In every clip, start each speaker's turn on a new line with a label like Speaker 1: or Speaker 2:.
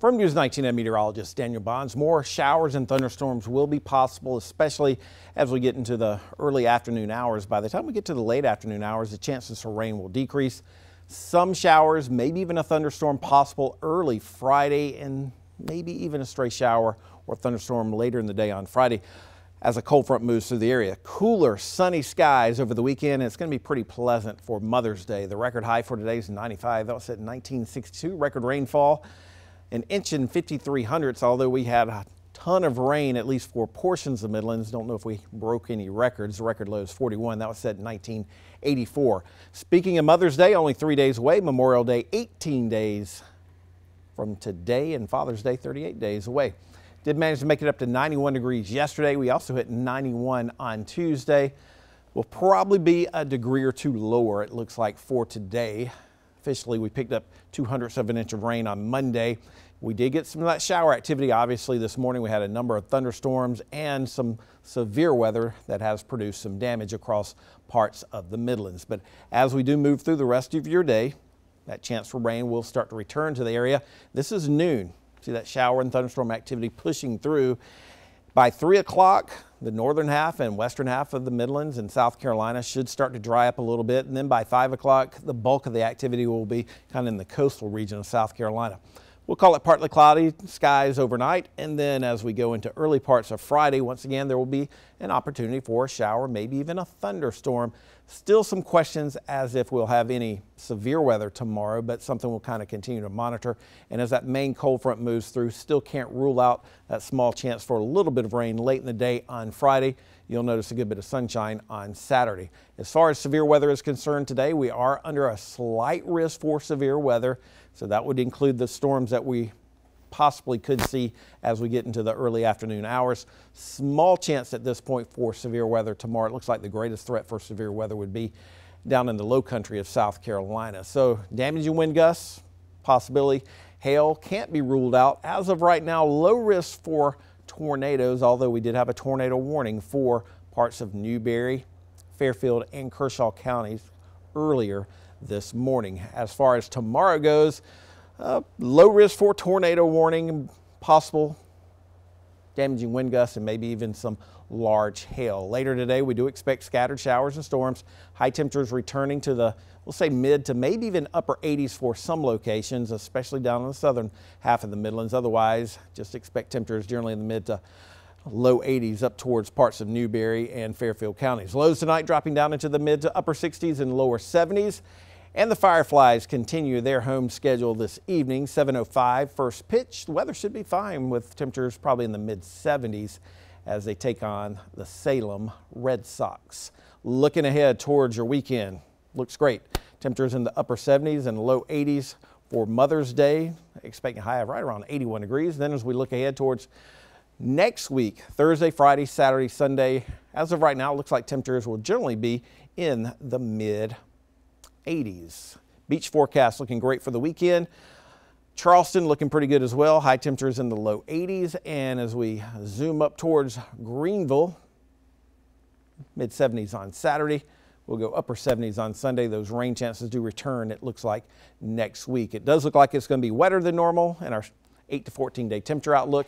Speaker 1: From News 19, meteorologist Daniel Bonds, more showers and thunderstorms will be possible, especially as we get into the early afternoon hours. By the time we get to the late afternoon hours, the chances for rain will decrease. Some showers, maybe even a thunderstorm possible early Friday, and maybe even a stray shower or thunderstorm later in the day on Friday as a cold front moves through the area. Cooler, sunny skies over the weekend. It's going to be pretty pleasant for Mother's Day. The record high for today is 95. That was at 1962. Record rainfall an inch and 53 hundredths, although we had a ton of rain, at least for portions of Midlands. Don't know if we broke any records. The record low is 41. That was set in 1984. Speaking of Mother's Day, only three days away. Memorial Day, 18 days from today, and Father's Day, 38 days away. Did manage to make it up to 91 degrees yesterday. We also hit 91 on Tuesday. Will probably be a degree or two lower, it looks like, for today. Officially, we picked up two hundredths of an inch of rain on Monday. We did get some of that shower activity. Obviously, this morning we had a number of thunderstorms and some severe weather that has produced some damage across parts of the Midlands. But as we do move through the rest of your day, that chance for rain will start to return to the area. This is noon. See that shower and thunderstorm activity pushing through. By 3 o'clock, the northern half and western half of the Midlands and South Carolina should start to dry up a little bit. And then by 5 o'clock, the bulk of the activity will be kind of in the coastal region of South Carolina. We'll call it partly cloudy skies overnight, and then as we go into early parts of Friday, once again, there will be an opportunity for a shower, maybe even a thunderstorm. Still some questions as if we'll have any severe weather tomorrow, but something we'll kind of continue to monitor. And as that main cold front moves through, still can't rule out that small chance for a little bit of rain late in the day on Friday. You'll notice a good bit of sunshine on Saturday. As far as severe weather is concerned today, we are under a slight risk for severe weather. So that would include the storms that we possibly could see as we get into the early afternoon hours. Small chance at this point for severe weather tomorrow. It looks like the greatest threat for severe weather would be down in the low country of South Carolina. So damaging wind gusts, possibility. Hail can't be ruled out. As of right now, low risk for tornadoes, although we did have a tornado warning for parts of Newberry, Fairfield, and Kershaw counties earlier this morning. As far as tomorrow goes, uh, low risk for tornado warning, possible damaging wind gusts, and maybe even some large hail. Later today, we do expect scattered showers and storms. High temperatures returning to the, we'll say mid to maybe even upper 80s for some locations, especially down in the southern half of the Midlands. Otherwise, just expect temperatures generally in the mid to low 80s up towards parts of Newberry and Fairfield counties. Lows tonight dropping down into the mid to upper 60s and lower 70s. And the Fireflies continue their home schedule this evening, 7.05 first pitch. The weather should be fine with temperatures probably in the mid 70s as they take on the Salem Red Sox. Looking ahead towards your weekend, looks great. Temperatures in the upper 70s and low 80s for Mother's Day, expecting a high of right around 81 degrees. Then as we look ahead towards next week, Thursday, Friday, Saturday, Sunday, as of right now, it looks like temperatures will generally be in the mid 80s. Beach forecast looking great for the weekend. Charleston looking pretty good as well. High temperatures in the low 80s. And as we zoom up towards Greenville, mid 70s on Saturday. We'll go upper 70s on Sunday. Those rain chances do return, it looks like, next week. It does look like it's going to be wetter than normal in our 8 to 14 day temperature outlook.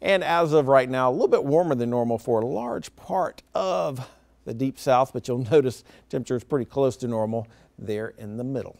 Speaker 1: And as of right now, a little bit warmer than normal for a large part of the deep south, but you'll notice temperatures pretty close to normal there in the middle.